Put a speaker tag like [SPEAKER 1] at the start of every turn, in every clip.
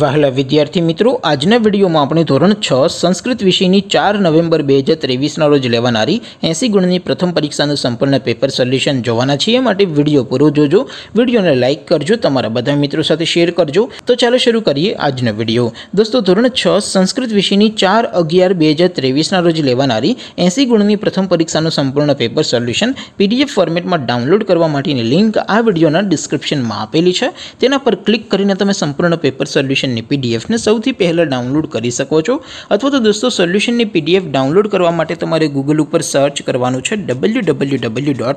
[SPEAKER 1] વાહલા વિદ્યાર્થી મિત્રો આજના વિડિયોમાં આપણે ધોરણ 6 સંસ્કૃત વિષયની 4 નવેમ્બર 2023 ના રોજ લેવાણારી 80 ગુણની પ્રથમ પરીક્ષાનું સંપૂર્ણ પેપર સોલ્યુશન જોવાના છીએ માટે વિડિયો પૂરો જોજો વિડિયોને લાઈક કરજો તમારા બધા મિત્રો સાથે શેર કરજો તો ચાલો શરૂ કરીએ આજનો વિડિયો દોસ્તો ધોરણ 6 સંસ્કૃત વિષયની 4 11 2023 ના રોજ લેવાણારી 80 ગુણની પ્રથમ પરીક્ષાનું સંપૂર્ણ પેપર સોલ્યુશન પીડીએફ ફોર્મેટમાં ડાઉનલોડ કરવા માટેની લિંક આ વિડિયોના ડિસ્ક્રિપ્શનમાં આપેલી છે તેના પર ક્લિક કરીને તમે સંપૂર્ણ પેપર સોલ્યુશન सोल्यूशन ની પીડીએફ ને સૌથી પહેલા ડાઉનલોડ કરી શકો છો અથવા તો દોસ્તો સોલ્યુશન ની પીડીએફ ડાઉનલોડ કરવા માટે તમારે Google ઉપર સર્ચ કરવાનું છે www.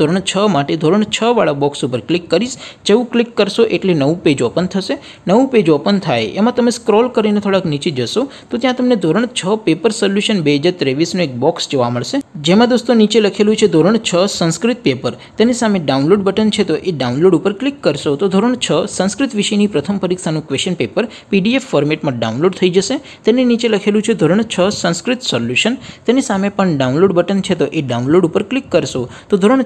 [SPEAKER 1] ધોરણ 6 માટી ધોરણ 6 વાળા બોક્સ ઉપર ક્લિક કરશો જેવું ક્લિક કરશો એટલે નવું પેજ ઓપન થશે નવું પેજ ઓપન થાય એમાં તમે સ્ક્રોલ કરીને થોડક નીચે જશો તો ત્યાં તમને ધોરણ 6 પેપર સોલ્યુશન 2023 નું એક બોક્સ જોવા મળશે જેમ આ દોસ્તો નીચે લખેલું છે ધોરણ 6 સંસ્કૃત પેપર તેની સામે ડાઉનલોડ બટન છે તો એ ડાઉનલોડ ઉપર ક્લિક કરશો તો ધોરણ 6 સંસ્કૃત વિષયની પ્રથમ પરીક્ષાનું ક્વેશ્ચન પેપર PDF ફોર્મેટમાં ડાઉનલોડ થઈ જશે તેની નીચે લખેલું છે ધોરણ 6 સંસ્કૃત સોલ્યુશન તેની સામે પણ ડાઉનલોડ બટન છે તો એ ડાઉનલોડ ઉપર ક્લિક કરશો તો ધોરણ